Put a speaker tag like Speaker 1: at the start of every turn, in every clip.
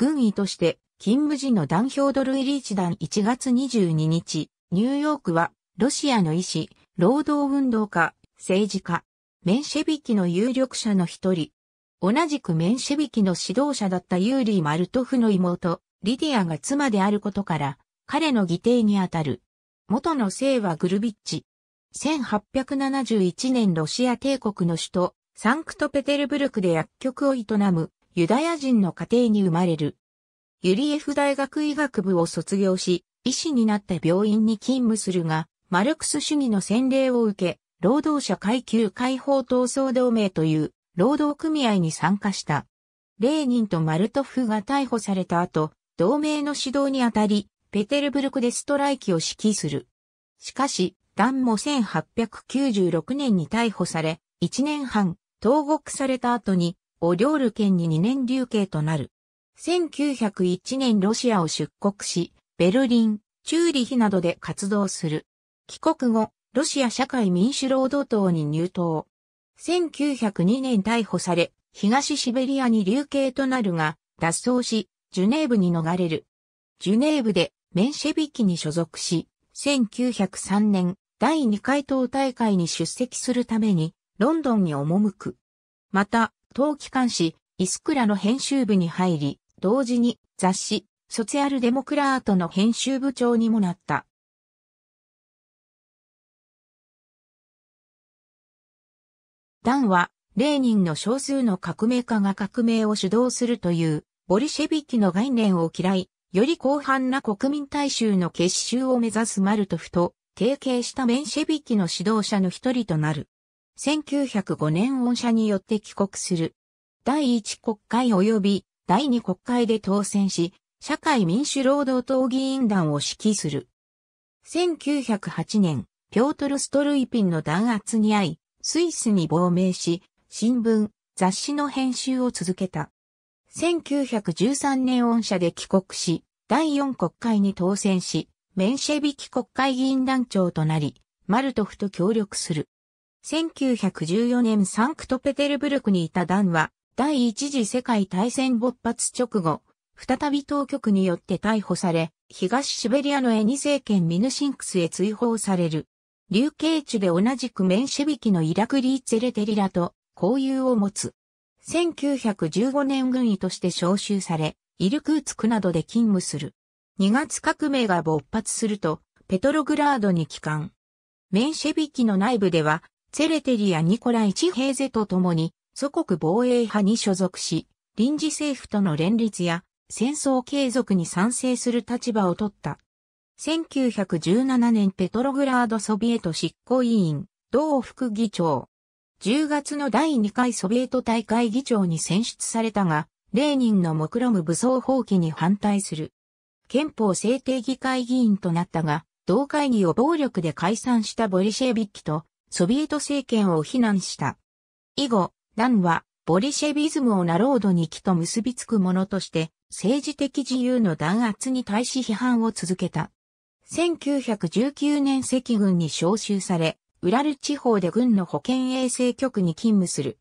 Speaker 1: 軍医として勤務時の団票ドルイリーチ団1月22日、ニューヨークはロシアの医師、労働運動家、政治家、メンシェビキの有力者の一人。同じくメンシェビキの指導者だったユーリー・マルトフの妹、リディアが妻であることから、彼の義弟にあたる。元の姓はグルビッチ。1871年ロシア帝国の首都、サンクトペテルブルクで薬局を営むユダヤ人の家庭に生まれる。ユリエフ大学医学部を卒業し、医師になった病院に勤務するが、マルクス主義の洗礼を受け、労働者階級解放闘争同盟という労働組合に参加した。レーニンとマルトフが逮捕された後、同盟の指導にあたり、ペテルブルクでストライキを指揮する。しかし、ダンも1896年に逮捕され、1年半、投獄された後にオリョール県に2年流刑となる。1901年ロシアを出国し、ベルリン、チューリヒなどで活動する。帰国後、ロシア社会民主労働党に入党。1902年逮捕され、東シベリアに流刑となるが、脱走し、ジュネーブに逃れる。ジュネーブでメンシェビキに所属し、1903年第2回党大会に出席するためにロンドンに赴く。また、当機関紙、イスクラの編集部に入り、同時に雑誌、ソツアルデモクラートの編集部長にもなった。ダンは、レーニンの少数の革命家が革命を主導するという、ボリシェビキの概念を嫌い、より広範な国民大衆の結集を目指すマルトフと、提携したメンシェビキの指導者の一人となる。1905年恩赦によって帰国する。第1国会及び第2国会で当選し、社会民主労働党議員団を指揮する。1908年、ピョートル・ストルイピンの弾圧に遭い、スイスに亡命し、新聞、雑誌の編集を続けた。1913年恩赦で帰国し、第4国会に当選し、メンシェビキ国会議員団長となり、マルトフと協力する。1914年サンクトペテルブルクにいたダンは、第一次世界大戦勃発直後、再び当局によって逮捕され、東シベリアのエニ政権ミヌシンクスへ追放される。流刑地で同じくメンシェビキのイラクリーツェレテリラと交友を持つ。1915年軍医として召集され、イルクーツクなどで勤務する。2月革命が勃発すると、ペトログラードに帰還。メンシェビキの内部では、ツェレテリア・ニコライ・チヘーゼと共に祖国防衛派に所属し、臨時政府との連立や戦争継続に賛成する立場を取った。1917年ペトログラードソビエト執行委員、同副議長。10月の第2回ソビエト大会議長に選出されたが、レーニンの目論む武装放棄に反対する。憲法制定議会議員となったが、同会議を暴力で解散したボリシェビッキとソビエト政権を非難した。以後、ダンは、ボリシェビズムをナロードに帰と結びつくものとして、政治的自由の弾圧に対し批判を続けた。1919年赤軍に召集され、ウラル地方で軍の保健衛生局に勤務する。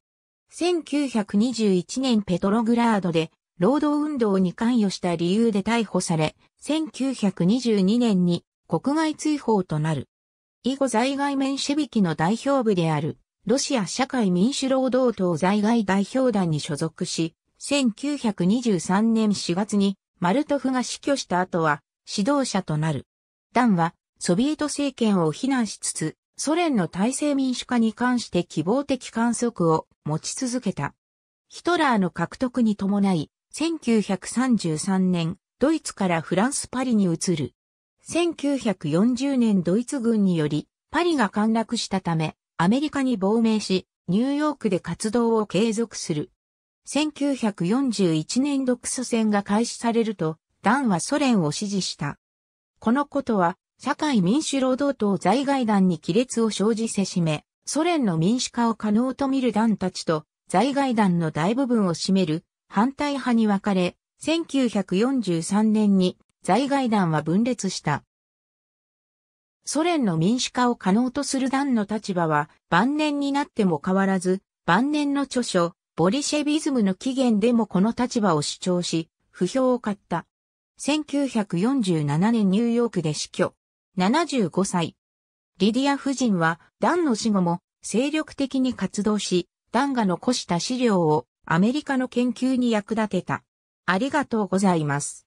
Speaker 1: 1921年ペトログラードで労働運動に関与した理由で逮捕され、1922年に国外追放となる。以後在外面シェビキの代表部である、ロシア社会民主労働党在外代表団に所属し、1923年4月にマルトフが死去した後は指導者となる。団はソビエト政権を非難しつつ、ソ連の体制民主化に関して希望的観測を持ち続けた。ヒトラーの獲得に伴い、1933年、ドイツからフランス・パリに移る。1940年ドイツ軍により、パリが陥落したため、アメリカに亡命し、ニューヨークで活動を継続する。1941年独ソ戦が開始されると、ダンはソ連を支持した。このことは、社会民主労働党在外団に亀裂を生じせしめ、ソ連の民主化を可能と見る団たちと、在外団の大部分を占める反対派に分かれ、1943年に在外団は分裂した。ソ連の民主化を可能とする団の立場は晩年になっても変わらず、晩年の著書、ボリシェビズムの起源でもこの立場を主張し、不評を買った。1947年ニューヨークで死去。75歳。リディア夫人は、団の死後も精力的に活動し、団が残した資料をアメリカの研究に役立てた。ありがとうございます。